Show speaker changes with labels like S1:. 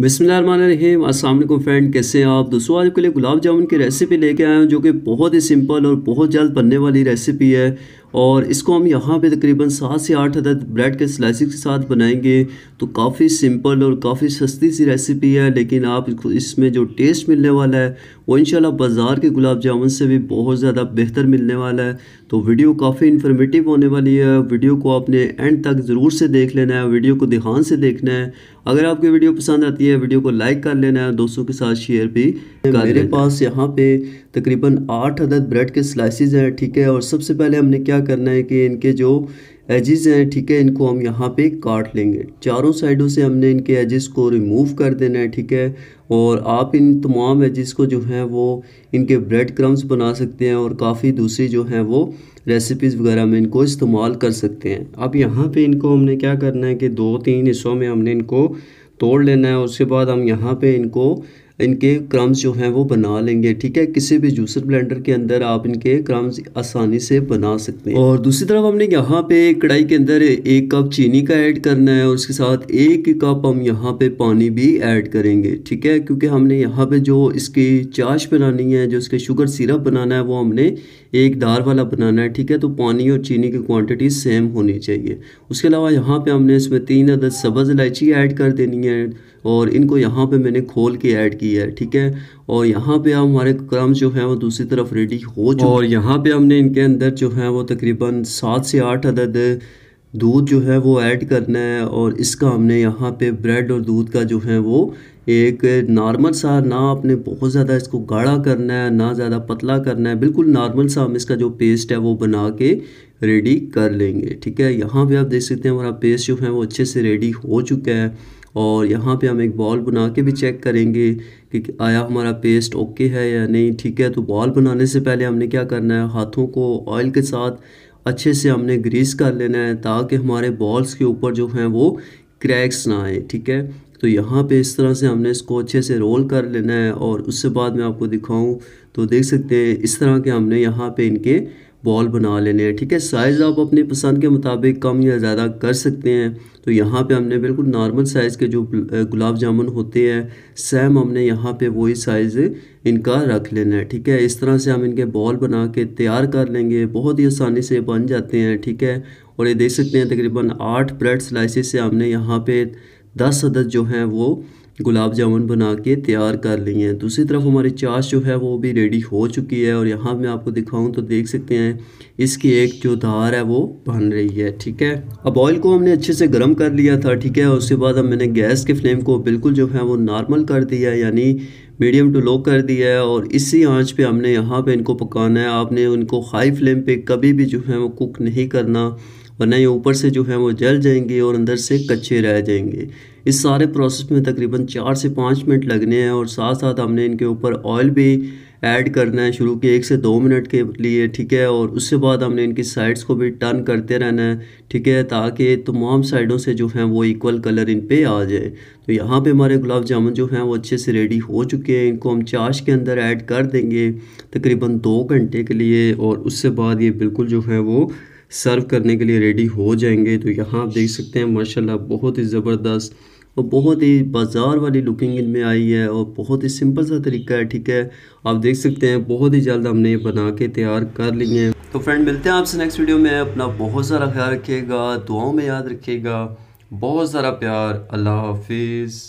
S1: बिसमीम असल फ्रेंड कैसे हैं आप दोस्तों आज के लिए गुलाब जामुन की रेसिपी लेके आए हूँ जो कि बहुत ही सिंपल और बहुत जल्द बनने वाली रेसिपी है और इसको हम यहाँ पे तकरीबन सात से आठ अदद ब्रेड के स्लाइसिस के साथ बनाएंगे तो काफ़ी सिंपल और काफ़ी सस्ती सी रेसिपी है लेकिन आप इसमें जो टेस्ट मिलने वाला है वो इन बाज़ार के गुलाब जामुन से भी बहुत ज़्यादा बेहतर मिलने वाला है तो वीडियो काफ़ी इन्फॉर्मेटिव होने वाली है वीडियो को आपने एंड तक ज़रूर से देख लेना है वीडियो को ध्यान से देखना है अगर आपकी वीडियो पसंद आती है वीडियो को लाइक कर लेना है दोस्तों के साथ शेयर भी मेरे पास यहाँ पे तकरीबन आठ अदद ब्रेड के स्लाइसिस हैं ठीक है और सबसे पहले हमने क्या करना है कि इनके जो एजिस हैं ठीक है इनको हम यहाँ पे काट लेंगे चारों साइडों से हमने इनके एजिस को रिमूव कर देना है ठीक है और आप इन तमाम एजिस को जो है वो इनके ब्रेड क्रम्स बना सकते हैं और काफ़ी दूसरी जो हैं वो रेसिपीज़ वगैरह में इनको इस्तेमाल कर सकते हैं अब यहाँ पे इनको हमने क्या करना है कि दो तीन हिस्सों में हमने इनको तोड़ लेना है उसके बाद हम यहाँ पे इनको इनके क्रम्स जो हैं वो बना लेंगे ठीक है किसी भी जूसर ब्लेंडर के अंदर आप इनके क्रम्स आसानी से बना सकते हैं और दूसरी तरफ हमने यहाँ पे कढ़ाई के अंदर एक कप चीनी का ऐड करना है और उसके साथ एक कप हम यहाँ पे पानी भी ऐड करेंगे ठीक है क्योंकि हमने यहाँ पे जो इसकी चाश बनानी है जो इसके शुगर सिरप बनाना है वो हमने एक दार वाला बनाना है ठीक है तो पानी और चीनी की क्वान्टिटी सेम होनी चाहिए उसके अलावा यहाँ पर हमने इसमें तीन अदर सब्ज़ इलायची ऐड कर देनी है और इनको यहाँ पर मैंने खोल के ऐड किया की है ठीक है और यहाँ पे आप हमारे क्रम जो है वो दूसरी तरफ रेडी हो चुके और यहाँ पे हमने इनके अंदर जो है वो तकरीबन सात से आठ अदद दूध जो है वो ऐड करना है और इसका हमने यहाँ पे ब्रेड और दूध का जो है वो एक नॉर्मल सा ना आपने बहुत ज़्यादा इसको गाढ़ा करना है ना ज़्यादा पतला करना है बिल्कुल नॉर्मल सा हम इसका जो पेस्ट है वो बना के रेडी कर लेंगे ठीक है यहाँ पे आप देख सकते हैं हमारा पेस्ट जो है वो अच्छे से रेडी हो चुका है और यहाँ पे हम एक बॉल बना के भी चेक करेंगे कि आया हमारा पेस्ट ओके है या नहीं ठीक है तो बॉल बनाने से पहले हमने क्या करना है हाथों को ऑयल के साथ अच्छे से हमने ग्रीस कर लेना है ताकि हमारे बॉल्स के ऊपर जो हैं वो क्रैक्स ना आए ठीक है तो यहाँ पे इस तरह से हमने इसको अच्छे से रोल कर लेना है और उससे बाद मैं आपको दिखाऊं तो देख सकते हैं इस तरह के हमने यहाँ पे इनके बॉल बना लेने हैं ठीक है साइज़ आप अपने पसंद के मुताबिक कम या ज़्यादा कर सकते हैं तो यहाँ पे हमने बिल्कुल नॉर्मल साइज़ के जो गुलाब जामुन होते हैं सेम हमने यहाँ पे वही साइज़ इनका रख लेना है ठीक है इस तरह से हम इनके बॉल बना के तैयार कर लेंगे बहुत ही आसानी से बन जाते हैं ठीक है और ये देख सकते हैं तकरीबन आठ ब्रेड स्लाइसिस से हमने यहाँ पर दस अदद जो हैं वो गुलाब जामुन बना के तैयार कर ली हैं दूसरी तरफ हमारी चाश जो है वो भी रेडी हो चुकी है और यहाँ मैं आपको दिखाऊँ तो देख सकते हैं इसकी एक जो धार है वो बन रही है ठीक है अब ऑयल को हमने अच्छे से गर्म कर लिया था ठीक है उसके बाद अब मैंने गैस के फ्लेम को बिल्कुल जो है वो नॉर्मल कर दिया यानी मीडियम टू लो कर दिया है और इसी आंच पे हमने यहाँ पे इनको पकाना है आपने उनको हाई फ्लेम पे कभी भी जो है वो कुक नहीं करना वरना ये ऊपर से जो है वो जल जाएंगे और अंदर से कच्चे रह जाएंगे इस सारे प्रोसेस में तकरीबन चार से पाँच मिनट लगने हैं और साथ साथ हमने इनके ऊपर ऑयल भी ऐड करना है शुरू के एक से दो मिनट के लिए ठीक है और उसके बाद हमने इनकी साइड्स को भी टर्न करते रहना है ठीक है ताकि तमाम साइडों से जो हैं वो इक्वल कलर इन पर आ जाए तो यहाँ पे हमारे गुलाब जामुन जो हैं वो अच्छे से रेडी हो चुके हैं इनको हम चाश के अंदर ऐड कर देंगे तकरीबन दो घंटे के लिए और उससे बाद ये बिल्कुल जो है वो सर्व करने के लिए रेडी हो जाएंगे तो यहाँ आप देख सकते हैं माशाल्लाह बहुत ही ज़बरदस्त और बहुत ही बाज़ार वाली लुकिंग इनमें आई है और बहुत ही सिंपल सा तरीका है ठीक है आप देख सकते हैं बहुत ही जल्द हमने ये बना के तैयार कर लिए हैं तो फ्रेंड मिलते हैं आपसे नेक्स्ट वीडियो में अपना बहुत सारा ख्याल रखिएगा दुआओं में याद रखिएगा बहुत सारा प्यार अल्लाह हाफिज़